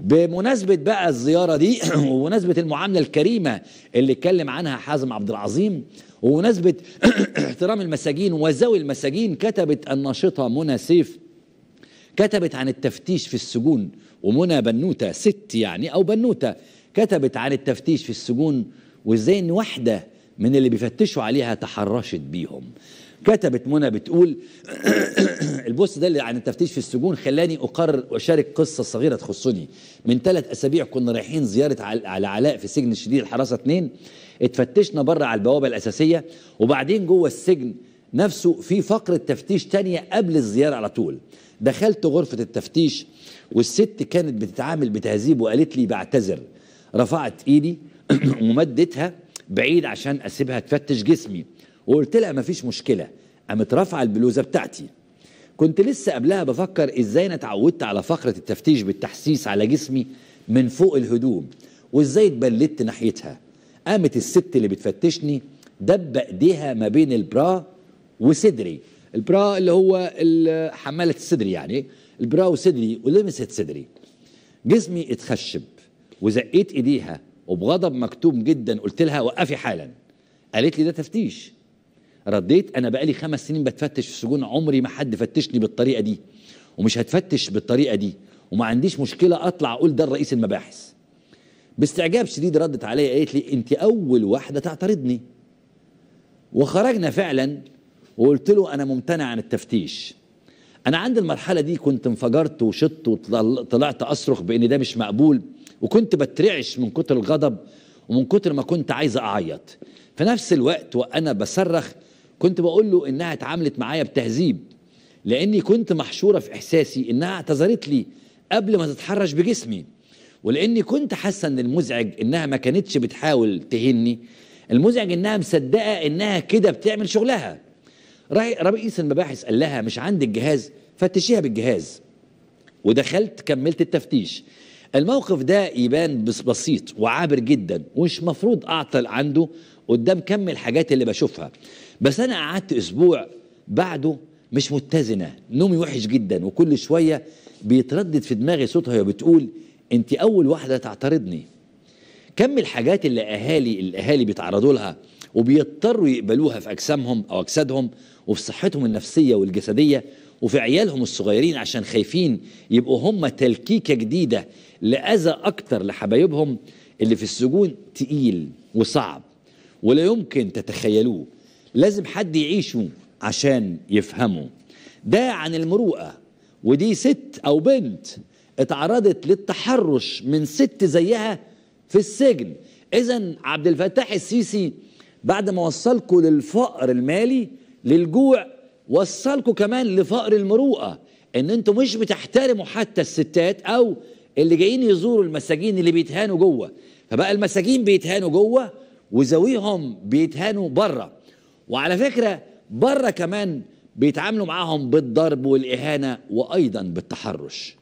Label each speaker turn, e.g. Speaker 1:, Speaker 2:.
Speaker 1: بمناسبة بقى الزيارة دي ومناسبة المعاملة الكريمة اللي اتكلم عنها حازم عبد العظيم ومناسبة احترام المساجين وذوي المساجين كتبت الناشطة منى سيف كتبت عن التفتيش في السجون ومنى بنوتة ست يعني أو بنوتة كتبت عن التفتيش في السجون وازاي ان واحدة من اللي بيفتشوا عليها تحرشت بيهم كتبت منى بتقول البوست ده اللي عن التفتيش في السجون خلاني اقرر واشارك قصه صغيره تخصني من ثلاث اسابيع كنا رايحين زياره على علاء في سجن الشديد الحراسه اثنين اتفتشنا بره على البوابه الاساسيه وبعدين جوه السجن نفسه في فقره تفتيش تانية قبل الزياره على طول دخلت غرفه التفتيش والست كانت بتتعامل بتهذيب وقالت لي بعتذر رفعت ايدي ومدتها بعيد عشان اسيبها تفتش جسمي وقلت لها مفيش مشكله قامت رافعه البلوزه بتاعتي كنت لسه قبلها بفكر ازاي انا اتعودت على فقره التفتيش بالتحسيس على جسمي من فوق الهدوم وازاي اتبلدت ناحيتها قامت الست اللي بتفتشني دب ايديها ما بين البرا وصدري البرا اللي هو حماله الصدر يعني البرا وصدري ولمست صدري جسمي اتخشب وزقيت ايديها وبغضب مكتوم جدا قلت لها وقفي حالا قالت لي ده تفتيش رديت انا بقالي خمس سنين بتفتش في السجون عمري ما حد فتشني بالطريقه دي ومش هتفتش بالطريقه دي وما عنديش مشكله اطلع اقول ده الرئيس المباحث باستعجاب شديد ردت عليا قالت لي انت اول واحده تعترضني وخرجنا فعلا وقلت له انا ممتنع عن التفتيش انا عند المرحله دي كنت انفجرت وشطت وطلعت اصرخ بان ده مش مقبول وكنت بترعش من كتر الغضب ومن كتر ما كنت عايز اعيط في نفس الوقت وانا بصرخ كنت بقول له انها اتعاملت معايا بتهذيب لاني كنت محشوره في احساسي انها اعتذرت لي قبل ما تتحرش بجسمي ولاني كنت حاسه ان المزعج انها ما كانتش بتحاول تهني المزعج انها مصدقه انها كده بتعمل شغلها رئيس المباحث قال لها مش عندك جهاز فتشيها بالجهاز ودخلت كملت التفتيش الموقف ده يبان بس بسيط وعابر جدا ومش مفروض اعطل عنده قدام كم الحاجات اللي بشوفها بس انا قعدت اسبوع بعده مش متزنه نومي وحش جدا وكل شويه بيتردد في دماغي صوتها وهي بتقول انت اول واحده تعترضني كم الحاجات اللي اهالي الاهالي بيتعرضوا لها وبيضطروا يقبلوها في اجسامهم او اجسادهم وفي صحتهم النفسيه والجسديه وفي عيالهم الصغيرين عشان خايفين يبقوا هم تلكيكه جديده لاذى اكتر لحبايبهم اللي في السجون تقيل وصعب ولا يمكن تتخيلوه لازم حد يعيشه عشان يفهمه ده عن المروءة ودي ست أو بنت اتعرضت للتحرش من ست زيها في السجن إذا عبد الفتاح السيسي بعد ما وصلكوا للفقر المالي للجوع وصلكوا كمان لفقر المروءة ان انتوا مش بتحترموا حتى الستات او اللي جايين يزوروا المساجين اللي بيتهانوا جوه فبقى المساجين بيتهانوا جوه وزويهم بيتهانوا بره وعلى فكرة بره كمان بيتعاملوا معاهم بالضرب والإهانة وأيضا بالتحرش